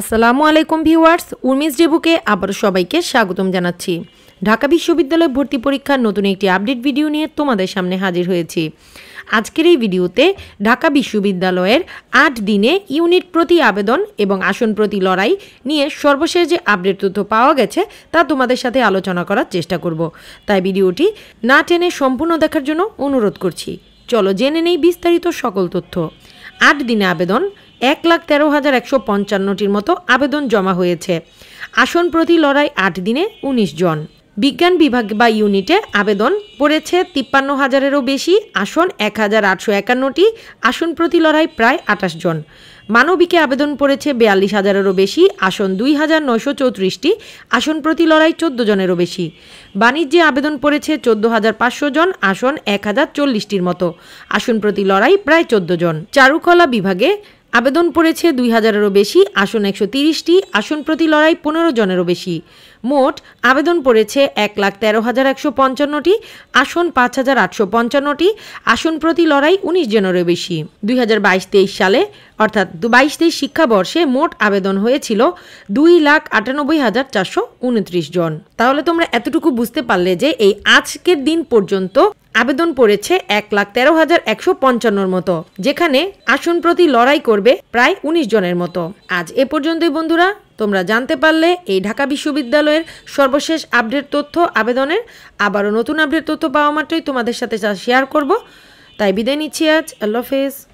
আসসালামু আলাইকুম ভিউয়ার্স উর্মিস ডেবুকে আবার সবাইকে স্বাগতম জানাচ্ছি ঢাকা বিশ্ববিদ্যালয় ভর্তি পরীক্ষার নতুন একটি আপডেট ভিডিও নিয়ে তোমাদের সামনে হাজির হয়েছি আজকের এই ভিডিওতে ঢাকা বিশ্ববিদ্যালয়ের আট দিনে ইউনিট প্রতি আবেদন এবং আসন প্রতি লড়াই নিয়ে সর্বশেষ যে আপডেট তথ্য পাওয়া গেছে তা তোমাদের সাথে আলোচনা করার চেষ্টা করব তাই ভিডিওটি না টেনে সম্পূর্ণ দেখার জন্য অনুরোধ করছি চলো জেনে নেই বিস্তারিত সকল তথ্য আট দিনে আবেদন এক লাখ তেরো হাজার একশো পঞ্চান্নটির মতো আবেদন জমা হয়েছে আসন প্রতি লড়াই আট দিনে ১৯ জন বিজ্ঞান বিভাগ বা ইউনিটে আবেদন পড়েছে তিপ্পান্ন হাজারেরও বেশি আসন এক হাজার আটশো একান্নটি আসন প্রতি লড়াই প্রায় আটাশ জন মানবিকে আবেদন পড়েছে বেয়াল্লিশ হাজারেরও বেশি আসন দুই হাজার নয়শো চৌত্রিশটি আসন প্রতি লড়াই চোদ্দ জনেরও বেশি বাণিজ্যে আবেদন পড়েছে চোদ্দ হাজার পাঁচশো জন আসন এক হাজার চল্লিশটির মতো আসন প্রতি লড়াই প্রায় চোদ্দ জন চারুকলা বিভাগে আবেদন পড়েছে দুই হাজারেরও বেশি আসন একশো তিরিশটি আসন প্রতি লড়াই পনেরো জনেরও বেশি মোট আবেদন পড়েছে এক লাখ তেরো হাজার একশো পঞ্চান্নটি আসন পাঁচ হাজার আটশো পঞ্চান্নটি আসন প্রতি লড়াই উনিশ জনেরও বেশি দুই হাজার বাইশ তেইশ সালে অর্থাৎ বাইশ তেইশ শিক্ষাবর্ষে মোট আবেদন হয়েছিল দুই লাখ আটানব্বই হাজার চারশো উনত্রিশ জন তাহলে তোমরা এতটুকু বুঝতে পারলে যে এই আজকের দিন পর্যন্ত আবেদন পড়েছে এক লাখ তেরো হাজার একশো পঞ্চান্নর মতো যেখানে আসন প্রতি লড়াই করবে প্রায় উনিশ জনের মতো আজ এ পর্যন্তই বন্ধুরা তোমরা জানতে পারলে এই ঢাকা বিশ্ববিদ্যালয়ের সর্বশেষ আপডেট তথ্য আবেদনের আবারও নতুন আপডেট তথ্য পাওয়া মাত্রই তোমাদের সাথে শেয়ার করব তাই বিদায় নিচ্ছি আজ আল্লাহ হাফেজ